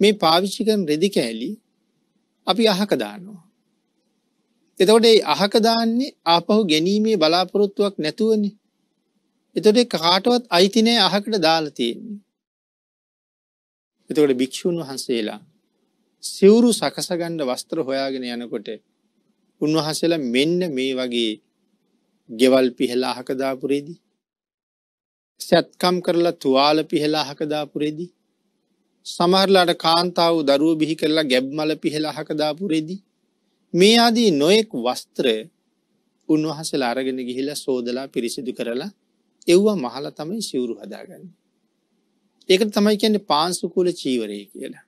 මේ පාවිච්චිකන් රෙදික ඇලි අපි අහකදානවා. එතකොට ඒ අහකදාන්නේ ආපහු ගැනීමේ බලාපොරොත්තුවක් නැතුවනි. එතොට කාටවත් අයිතිනය අහකට දාලා තියෙන්නේ. එතකොට භික්‍ෂූන් වහන්සේලා සිවුරු සකසගණ්ඩ වස්ත්‍ර හොයාගෙන යනකොට උන්වහසලා මෙන්න මේ වගේ ගෙවල් පිහලා අහකදාපුරේදී සැත්කම් කරලා තුවාල පිහෙලා හකදාපුරෙදී. සමහරලාට කාන්තාව දරුව බිහි කරලා ගැබ්මල පිහෙලා හකදාපුරෙදී. මේ අදී නොයෙක් වස්ත්‍රය උන්වහසල අරගෙන ගිහිල සෝදලා පිරිසිදු කරලා එව්වා මහල තමයි සිවුරු හදාගන්න. ඒකට තමයි කියන්නේ පාන්සුකූල චීවරය කියලා.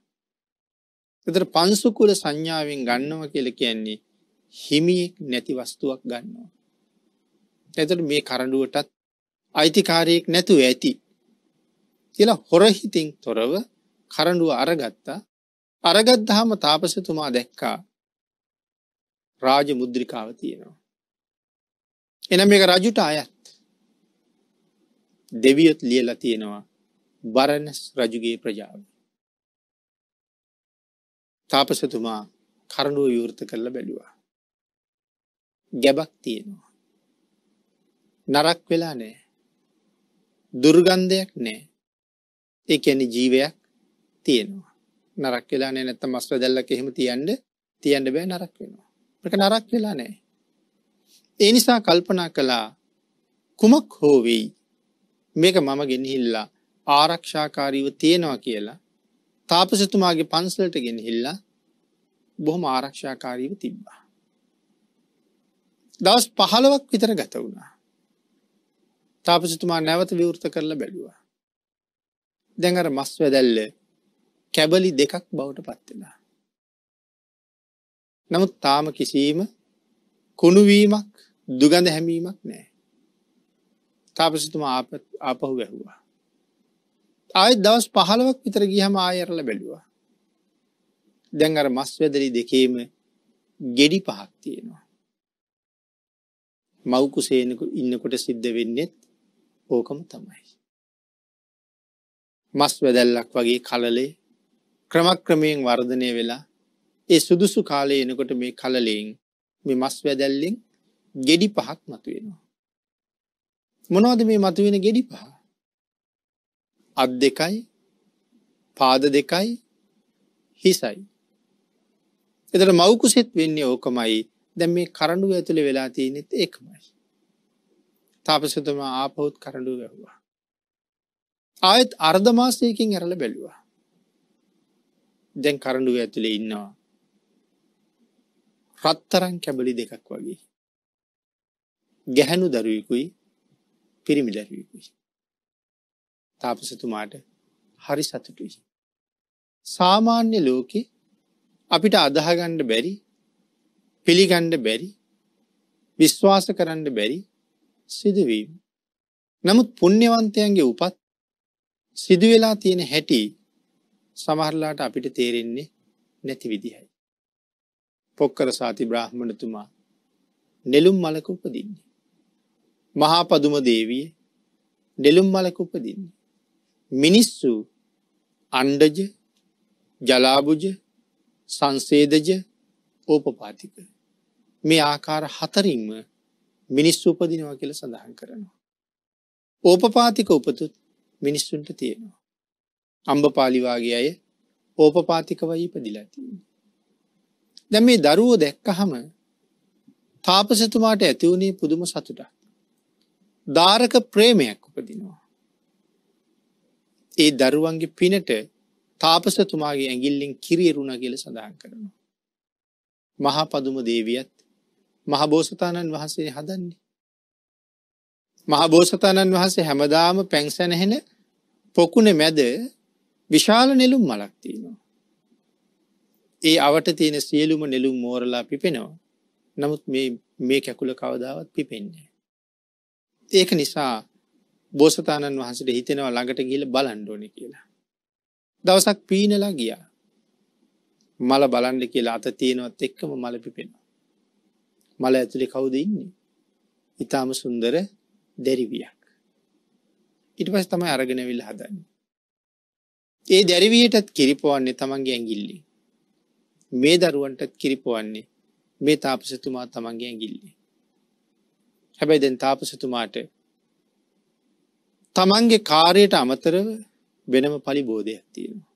එතර පන්සුකුල සංඥාවෙන් ගන්නව කියල කියන්නේ හිමියෙක් නැති වස්තුවක් ගන්නවා. එතට මේ කරඩුවටත් අයිතිකාරයෙක් නැතුව ඇති. කියලා හොරහිතින් තොරව කරඩුව අරගත්තා අරගත්දහම තාපසතුමා දැක්කා රාජ මුද්‍රිකාව තියෙනවා. එන මේක රජුට අයත් දෙවියොත් ලියලා තියෙනවා බරණස් රජුගේ ප්‍රජාව. තාපසතුමා කරණුව විවෘත කරල බැලුවා. ගැබක් තියෙනවා. නරක් වෙලා නෑ. දුර්ගන්ධයක් නෑ ඒ කියන්නේ ජීවයක් තියෙනවා නරක් වෙලා නෑ නැත්නම් මස්ර දැල්ලක එහෙම තියන්න තියන්න බෑ නරක් වෙනවා ඒක නරක් වෙලා නෑ ඒ නිසා කල්පනා කළා කුමක් හෝ වෙයි මේක මම ගෙනහිල්ලා ආරක්ෂාකාරීව තියෙනවා කියලා තාපසතුමාගේ පන්සලට ගෙනහිල්ලා බොහොම ආරක්ෂාකාරීව තිබ්බා දවස් 15ක් විතර ගත වුණා තාපසතුමා නැවත විවෘත කරලා බැලුවා. දැන් අර මස් වැදැල්ල කැබලි දෙකක් බවට පත්වෙලා. නමුත් තාම කිසිීම කුණුවීමක් දුගඳ හැමීමක් නෑ. තාපසතුමා ආපහු වැැහුවා. ආයත් දවස් පහළවක් විතර ගිහම ආයරල බැලුවා. දැන් අර මස් වැදලි දෙකේම ගෙඩි පහක් තියෙනවා. මෞකුසේනකු ඉන්නකොට සිද්ධ වෙන්නෙත් ඕකම තමයි. මස් වැදැල්ලක් වගේ කලලේ ක්‍රමක්‍රමයෙන් වර්ධනය වෙලා ඒ සුදුසු කාලය එනකොට මේ කලලයෙන් මේ මස් වැදැල්ලෙන් ගෙඩි පහක් මතුවෙනවා. මොනවද මේ මතුවෙන ගෙඩි පහ. අත් දෙකයි පාද දෙකයි හිසයි. එතට මවකුසෙත් වෙන්නේ ඕකමයි දැම් මේ කරඩුව ඇතුළ වෙලා තියනෙත් ඒකමයි. තාපසතුම ආපහුත් කරඩු ගැව්වා. ආයත් අර්ධමාසයකින් ඇරල බැලුවා. දැන් කරඩුව ඇතුළේ ඉන්නවා. රත්තරං කැබලි දෙකක් වගේ. ගැහැනු දරුවෙකුයි පිරිමි දරුවෙකුයි. තාපසතුමාට හරි සතුටුයි. සාමාන්‍ය ලෝකෙ අපිට අදහගණ්ඩ බැරි පිළිගණ්ඩ බැරි විශ්වාස කරන්න බැරි සිදුවීම. නමුත් පුණ්‍යවන්තයන්ගේ උපත් සිදුවෙලා තියෙන හැටි සමහරලාට අපිට තේරෙන්නේ නැති විදිහයි. පොක්කර සාති බ්‍රාහ්මණතුමා නෙළුම් මලක උපදින්නේ. මහා පදුම දේවිය නෙළුම් මලක උපදින්නේ. මිනිස්සු අණ්ඩජ ජලාබුජ සංසේදජ ඕපපාතික මේ ආකාර හතරින්ම මිනිස්සු උපදිනවා කියල සඳහන් කරනවා. ඕපපාතික උපතුත් මිනිස්සුන්ට තියෙනවා. අම්බපාලිවාගේ අය ඕපපාතික වයි පදිලාතිී. දැ මේ දරුවෝ දැක්කහම තාපසතුමාට ඇතිවුණේ පුදුම සතුටක්. ධාරක ප්‍රේමයක් උපදිනවා. ඒ දරුවන්ගේ පිනට තාපසතුමාගේ ඇගිල්ලෙන් කිරියරුණ කියල සඳහන් කරනවා. මහා පදුම දේවියත් මහබෝසතාණන් වහන්සේ හදන්නේ. මහබෝසතාණන් වහන්සේ හැමදාම පැංසැනහෙන පොකුණ මැද විශාල නෙලුම් මලක්තිනවා. ඒ අවට තියෙන සියලුම නෙලුම් මෝරලා පිපෙනවා. නමුත් මේ කැකුල කවදාවත් පිපෙන්නේ. ඒක නිසා බෝසතාණන් වහන්සට හිතෙනවා ළඟට ගිල බලන්ඩෝන කියලා. දවසක් පීනලා ගියා. මල බලන්ඩ කියලා අත තියෙනවත් එක්කම මල පිපෙනවා. මල ඇතුළි කවුද ඉන්නේ. ඉතාම සුන්දර දැරිවියක්. ඉට පස් තමයි අරගෙනවිල් හදන්න. ඒ දැරිවියටත් කිරිපවන්නේ තමන්ගේ ඇගිල්ලි. මේ දරුවන්ටත් කිරිපවන්නේ මේ තාපසතුමා තමන්ගේ ඇගිල්ලි. හැබැයි දැන් තාපසතුමාට තමන්ගේ කාරයට අමතරව වෙනම පලි බෝධයක් තියෙනවා.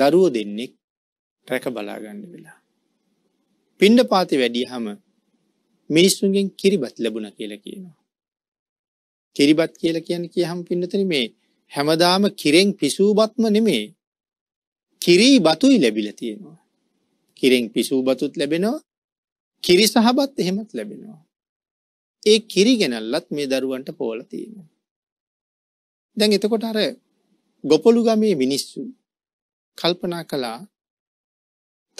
දරුවෝ දෙන්නෙක් රැක බලාගන්න වෙලා. පිණ්ඩ පාති වැඩිය හම මිනිස්සුන්ගෙන් කිරිබත් ලැබුණ කියලා කියනවා. කිරිබත් කියල කියන කිය හම පින්නතන මේ හැමදාම කිරෙන් පිසූබත්ම නෙමේ කිරී බතුයි ලැබිල තියෙනවා. කිරෙන් පිසූ බතුත් ලැබෙනවා කිරි සහබත් එහෙමත් ලැබෙනවා. ඒ කිරි ගෙනල්ලත් මේ දරුවන්ට පෝල තියෙනවා. දැන් එතකොට අර ගොපොළු ගමේ මිනිස්සු කල්පනා කළා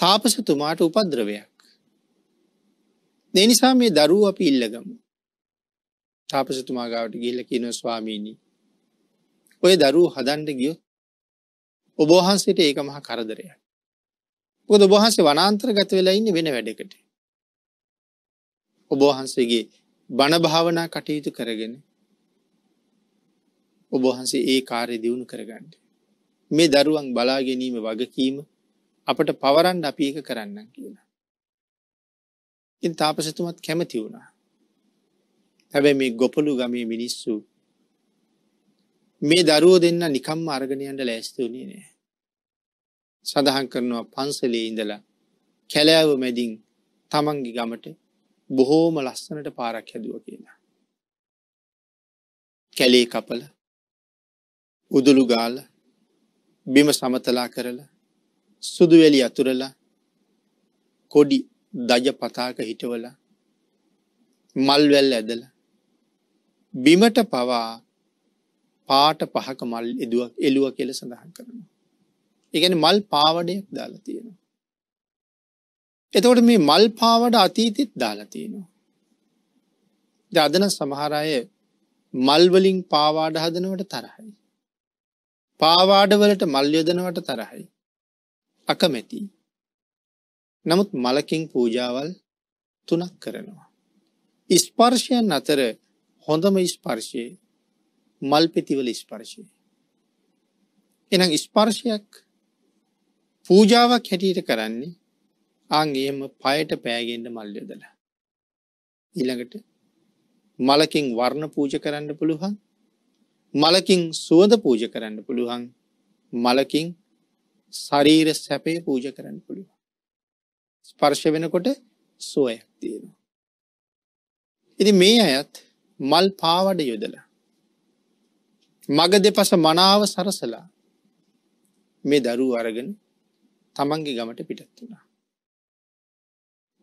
තාපසතුමාට උපද්‍රවයක් ඒ නිසා මේ දරුව අපි ඉල්ලගමු. තාපසතුමා ගාවට ගිහිල්ලා කියනවා ස්වාමීනි ඔය දරුව හදන්න ගියොත් ඔබ වහන්සේට ඒක මහා කරදරයක්. මොකද ඔබ වහන්සේ වනාන්තරගත වෙලා ඉන්නේ වෙන වැඩකට. ඔබ වහන්සේගේ බණ භාවනා කටයුතු කරගෙන ඔබ වහන්සේ ඒ කාර්ය දියුණු කරගන්න. මේ දරුවන් බලා ගැනීම වගකීම අපට පවරන්න අපි ඒක කරන්න කියලා. ඉන් තාපසතුමත් කැමති වුණා. හැබැ මේ ගොපලු ගමේ මිනිස්සු මේ දරුවෝ දෙන්න නිකම්ම අර්ගණයන්ට ලෑස්තුනේ නෑ. සඳහන් කරනවා පන්සලේ ඉඳලා කැලෑව මැදින් තමන්ගි ගමට බොහෝම ලස්සනට පාරක් හැදුව කියලා. කැලේ කපල උදුළු ගාල බිම සමතලා කරලා සුදුවැලි අතුරලා කොඩි දජ පතාක හිටවල මල්වැල් ඇදල බිමට පවා පාට පහක මල් එදුවක් එලුව කියල සඳහන් කරනවා. එකන මල් පාවඩයක් දාලා තියෙනවා. එතකොට මේ මල් පාවඩ අතීතිත් දාලා තියෙනවා. ජාදන සමහරය මල්වලින් පාවාඩ හදනවට තරහයි. පාවාඩවලට මල්යොදනවට තරහයි. අකමැති නමුත් මලකින් පූජාවල් තුනක් කරනවා. ස්පර්ශයන් අතර හොඳම ස්පර්ශයේ මල් පෙතිවල ස්පර්ශය. එනම් ස්පර්ශයක් පූජාවක් හැටියට කරන්නේ ආංගේම පයට පෑගෙන්ට මල් යොදලා. ඊළඟට මලකින් වර්ණ පූජ කරන්න පුළුවන් මලකින් සුවද පූජ කරන්න පුළුවන් මලකින් ශරීර සැපේ පූජ කරන්න පුළුවන්. ස්පර්ශ වෙනකොට සුවයක් තියෙනවා. ඉති මේ අයත් මල් පාවඩ යොදලා. මග දෙපස මනාව සරසලා මේ දරූ අරගෙන තමන්ගේ ගමට පිටත් වුණා.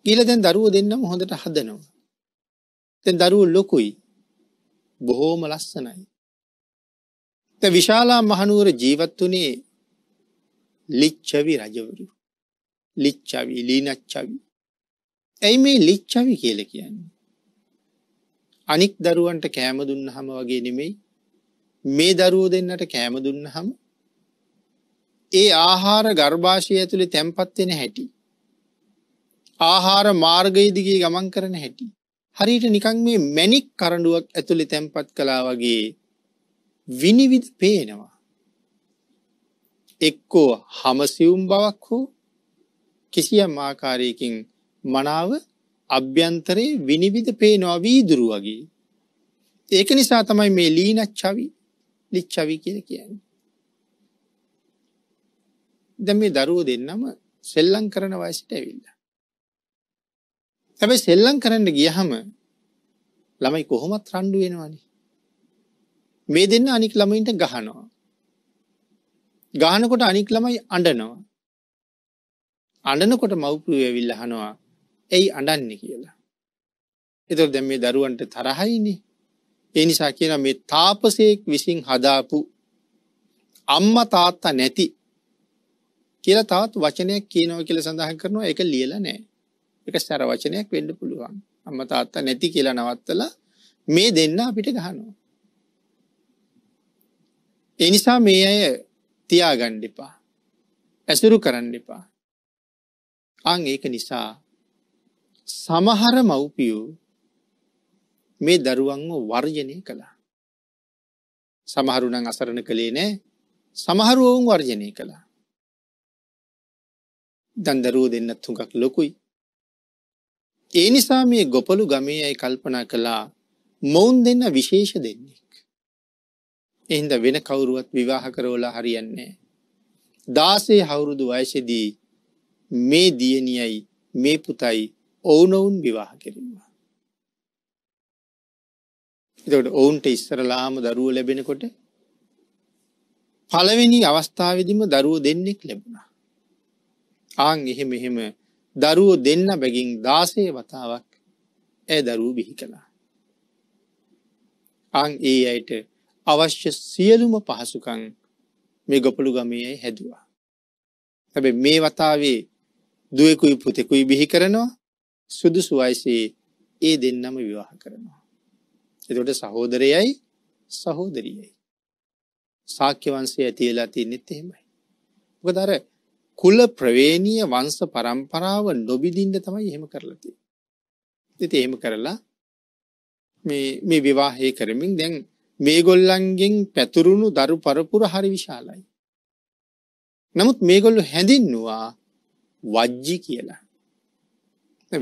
ගීල දැන් දරුව දෙන්නම හොඳට හදනවා. තැන් දරුව ලොකුයි බොහෝම ලස්සනයි. ත විශාලා මහනුවර ජීවත් වනේ ලිච්චවි රජවරු. ලිච්චවී ලීනච්චවී. ඇයි මේ ලිච්චවි කියල කියන්න. අනික් දරුවන්ට කෑම දුන්න හම වගේ නෙමෙයි මේ දරුවෝ දෙන්නට කෑම දුන්න හම ඒ ආහාර ගර්භාෂය ඇතුළේ තැන්පත්වෙන හැටි. ආහාර මාර්ගයේදිගේ ගමන් කරන හැටි. හරිට නිකං මේ මැනික් කරඩුවක් ඇතුළි තැන්පත් කලා වගේ විනිවිත් පේනවා. එක්කෝ හමසිවුම් බවක් හෝ කිසියම් ආකාරයකින් මනාව අභ්‍යන්තරයේ විනිවිද පේනවා වීදුරු වගේ. ඒක නිසා තමයි මේ ලීනච්චවි ලිච්චවි කියල කියන්නේ. දැ මේ දරුව දෙන්නම සෙල්ලං කරන වයසිට ඇවිල්ල. හැබැයි සෙල්ලං කරන්න ගියහම ළමයි කොහොමත් රණ්ඩු වෙනවානි. මේ දෙන්න අනික් ළමයින්ට ගහනවා. ගානකොට අනික් ළමයි අඩනවා. අඩනකොට මව්පිය ඇවිල්ල හනවා ඇයි අඩන්නේ කියලා. එතොට දැම් මේ දරුවන්ට තරහයිනේ. ඒ නිසා කියන මේ තාපසයෙක් විසින් හදාපු අම්ම තාත්තා නැති කියලා තවත් වචනයක් කියනව කියල සඳහන් කරනවා එක ලියල නෑ එක සැර වචනයක් වෙන්න පුළුවන් අම්ම තාත්තා නැති කියලා නවත්තල මේ දෙන්න අපිට ගහනවා එනිසා මේ අය තියාගණ්ඩිපා ඇසුරු කරන්න එපා අං ඒක නිසා සමහර මව්පියෝ මේ දරුවන්ව වර්ජනය කළා. සමහරුණං අසරණ කළේ නෑ සමහරු ඔවුන් වර්ජනය කළා. දන්දරුව දෙන්නත් හුඟක් ලොකුයි. ඒ නිසා මේ ගොපලු ගමේ අයි කල්පනා කළා මොවුන් දෙන්න විශේෂ දෙන්නෙක්. එහින්ද වෙන කවුරුවත් විවාහ කරෝලා හරියන්නේ. දාසේ හවුරුදු වයසෙදී මේ දියණියයි මේ පුතයි ඔවුනොවුන් විවාහ කෙරීමවා. එතකට ඔවුන්ට ඉස්සරලාම දරුව ලැබෙනකොට පළවෙනි අවස්ථාවදිම දරුව දෙන්නෙක් ලැබුණා. ආං එහෙම එහෙම දරුව දෙන්න බැගින් දාසේ වතාවක් ඇ දරුව බිහි කළා. අං ඒ අයට අවශ්‍ය සියලුම පහසුකං මේ ගොපළු ගමයයි හැදවා. හැබ මේ වතාවේ දුවෙකුයි පුතෙකුයි බිහි කරනවා සුදුසු වයිසේ ඒ දෙන්නම විවාහ කරනවා. එතකොට සහෝදරයයි සහෝදරියයි. සාක්‍ය වන්සේ ඇතිවෙලා තින්නෙත් එහෙමයි. උකදර කුල ප්‍රවේණීය වංස පරම්පරාව නොබිදින්ට තමයි එහෙම කරලති. දෙති එහෙම කරලා මේ විවාහය කරමින් දැන් මේගොල්ලන්ගෙන් පැතුරුණු දරු පරපුර හරි විශාලයි. නමුත් මේගොල්ලු හැඳින්නවා වජ්ජි කියලා.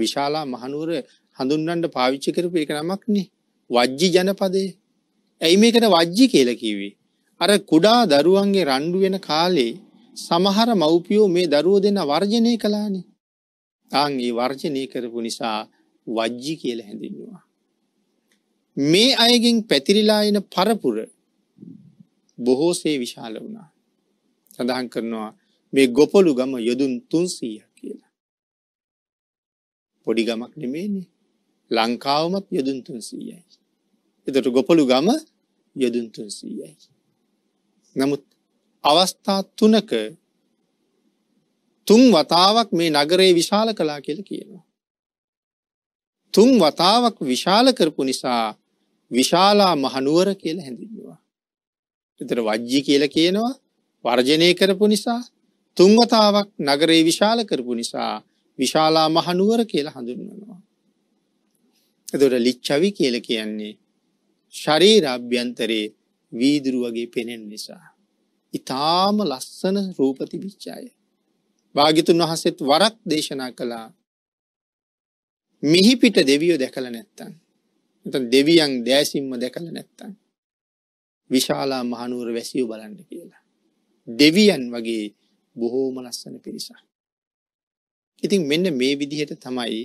විශාලා මහනුවර හඳුන්වන්න පාවිච්චි කරපු එක නමක් නේ. වජ්ජි ජනපදය. ඇයි මේකට වජ්ජි කියලා කිව්වේ? අර කුඩා දරුවන්ගේ රණ්ඩු වෙන කාලේ සමහර මව්පියෝ මේ දරුවෝ දෙන්න වර්ජනය කළානේ. තාන් ඒ වර්ජනය කරපු නිසා වජ්ජි කියලා හැඳින්වුවා. මේ අයගෙන් පැතිරිලා එන පරපුර බොහෝසේ විශාල වුණා. සඳහන් කරනවා මේ ගොපොළු ගම යොදුන් 300ක් කියලා. පොඩි ගමක් නෙමෙයිනේ. ලංකාවමත් යොදුන් 300යි. එතකොට ගොපළු ගම යොදුන් 300යි. නමුත් අවස්ථා තුනක තුන් වතාවක් මේ නගරේ විශාල කළා කියලා කියනවා. තුන් වතාවක් විශාල කරපු නිසා විශාලා මහනුවර කියලා හැඳින්වෙනවා. එතන වජ්ජි කියලා කියනවා වර්ජනය කරපු නිසා තුන්වතාවක් නගරේ විශාල කරපු නිසා විශාලා මහනුවර කියලා හඳුන්වනවා. එතකොට ලිච්ඡවි කියලා කියන්නේ ශරීර අභ්‍යන්තරේ වීදුරු වගේ පෙනෙන නිසා. ඊටාම ලස්සන රූප තිබිච්ච අය. භාග්‍යතුන් වහන්සේත් වරක් දේශනා කළා. මිහි පිට දෙවියෝ දැකලා නැත්තම්. නැත්නම් දෙවියන් දැසින්ම දැකලා නැත්තම්. විශාලා මහනුවර වැසියෝ බලන්න කියලා. දෙවියන් වගේ බොහෝම ලස්සන පිරිසක්. ඉතින් මෙන්න මේ විදිහට තමයි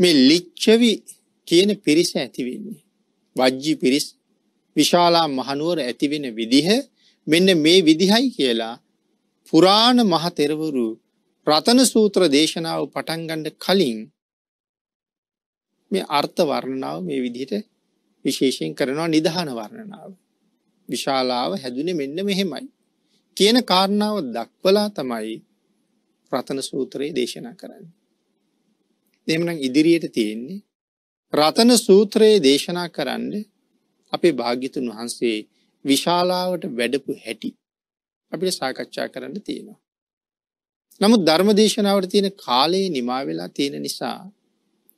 මේ ලිච්ඡවි කියන පිරිස ඇති වෙන්නේ. වජ්ජි පිරිස් විශාලා මහනුවර ඇති වෙන විදිහ මෙන්න මේ විදිහයි කියලා පුරාණ මහ තෙරවරු රතන සූත්‍ර දේශනාව පටන් ගන්න කලින් මේ අර්ථ වර්ණනාව මේ විදිහට විශේෂයෙන් කරනවා නිධාන වර්ණනාව. විශාලාව හැදුනේ මෙන්න මෙහෙමයි. කියන කාරණාව දක්වලා තමයි රතන සූත්‍රයේ දේශනා කරන්නේ. දෙමනම් ඉදිරියට තියෙන්නේ රතන සූත්‍රයේ දේශනා කරන්න අපේ භාග්‍යතුන් වහන්සේ විශාලාවට වැඩපු හැටි අපිට සාකච්ඡා කරන්න තියෙනවා. නමුත් ධර්ම දේශනාවට තියෙන කාලයේ නිමා වෙලා තියෙන නිසා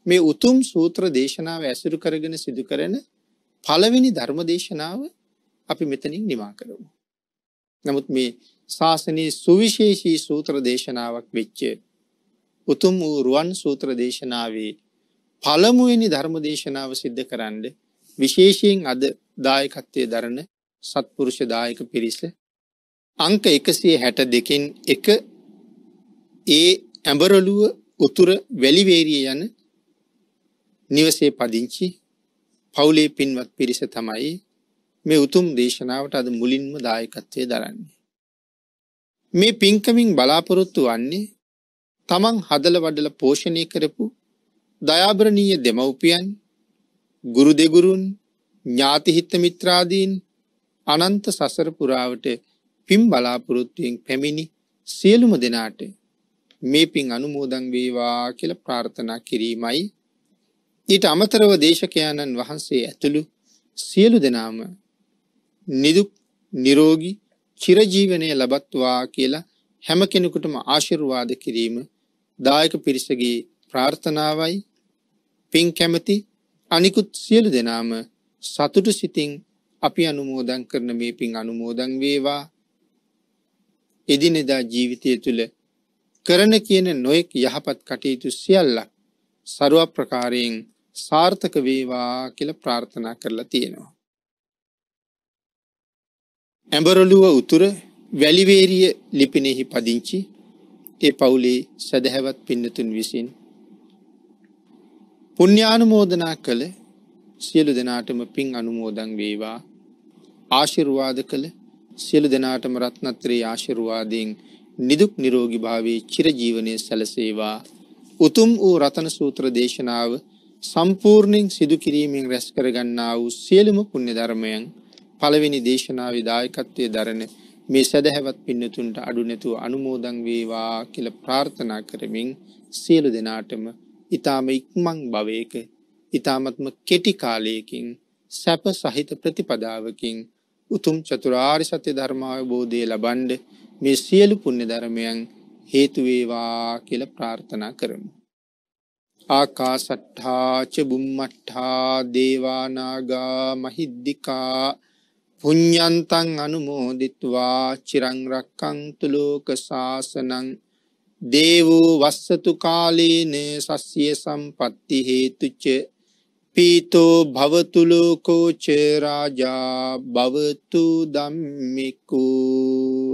මේ උතුම් සූත්‍ර දේශනාව ඇසුරු කරගෙන සිදු කරන පළවෙනි ධර්ම දේශනාව අපි මෙතනින් නිමා කරමු. නමුත් මේ ශාසනයේ සුවිශේෂී සූත්‍ර දේශනාවක් වෙච්ච උතුම් වූ රුවන් සූත්‍ර දේශනාවේ පළමුවෙනි ධර්ම දේශනාව සිද්ධ කරන්න විශේෂයෙන් අද දායකත්වයේ දරන සත්පුරුෂ දායක පිරිස අංක 162කින් එක ඒ ඇඹරළුව උතුර වැලිවේරිය යන නිවසේ පදිංචි පවුලේ පින්වත් පිරිස තමයි මේ උතුම් දේශනාවට අද මුලින්ම දායකත්වය දරන්නේ. මේ පින්කමින් බලාපොරොත්තු වන්නේ තමන් හදල වඩල පෝෂණය කරපු දයාබරණීය දෙමව්පියන් ගුරු දෙගුරුන් ඥාතිහිත්ත මිත්‍රාදීන් අනන්ත සසර පුරාවට පින් බලාපොරොත්තුවෙන් පැමිණි සියලුම දෙනාට මේ පින් අනුමෝදන් වේවා කියලා ප්‍රාර්ථනා කිරීමයි ඊට අමතරව දේශකයාණන් වහන්සේ ඇතුළු සියලු දෙනාම නිදුක් නිරෝගී චිරජීවනය ලබත්වා කියලා හැම කෙනෙකුටම ආශිර්වාද කිරීම දායක පිරිසගේ ප්‍රාර්ථනාවයි පින් කැමති අනිකුත් සියලු දෙනාම සතුටු සිතින් අපි අනුමෝදන් කරන මේ පින් අනුමෝදන් වේවා එදිනෙදා ජීවිතය තුළ කරන කියන නොයෙක් යහපත් කටයුතු සියල්ලක් ਸਰව ප්‍රකාරයෙන් සාර්ථක වේවා කියලා ප්‍රාර්ථනා කරලා තියෙනවා ඇඹරළුව උතුර වැලිවේරිය ලිපිනෙහි පදිංචි ඒ පවුලේ සැදැහැවත් පින්නතුන් විසින් පුුණ්‍යානුමෝදනා කළ සියලු දෙනාටම පින් අනුමෝදන් වේවා ආශිරුවාද කළ සියලු දෙනාටම රත්නත්‍රයේ ආශිරුවාදයෙන් නිදුක් නිරෝගි භාවේ චිරජීවනය සැලසේවා උතුම් වූ රතන සූත්‍ර දේශනාව සම්පූර්ණයෙන් සිදු කිරීමෙන් රැස් කරගන්නා වූ සියලුම පුණ්‍ය ධර්මයන් පළවෙනි දේශනාවේ දායකත්වයේ දරන මේ සදහැවත් පින්නතුන්ට අඩු නැතුව අනුමෝදන් වේවා කියලා ප්‍රාර්ථනා කරමින් සියලු දෙනාටම ඊ타ම ඉක්මන් භවයක ඊ타මත්ම කෙටි කාලයකින් සැප සහිත ප්‍රතිපදාවකින් උතුම් චතුරාර්ය සත්‍ය ධර්මාවබෝධය ලබනද මේ සියලු පුණ්‍ය ධර්මයන් හේතු වේවා කියලා ප්‍රාර්ථනා කරමු. ආකාසට්ඨා ච බුම්මට්ඨා දේවානාගා මහිද්దికා පුඤ්ඤන්තං අනුමෝදිත්වා චිරං රක්ඛන්තු ලෝක සාසනං දේවෝ වස්සතු කාලේන සස්්‍ය සම්පත්ති හේතුච පීතෝ භවතු ලෝකෝ ච රාජා භවතු ධම්මිකෝ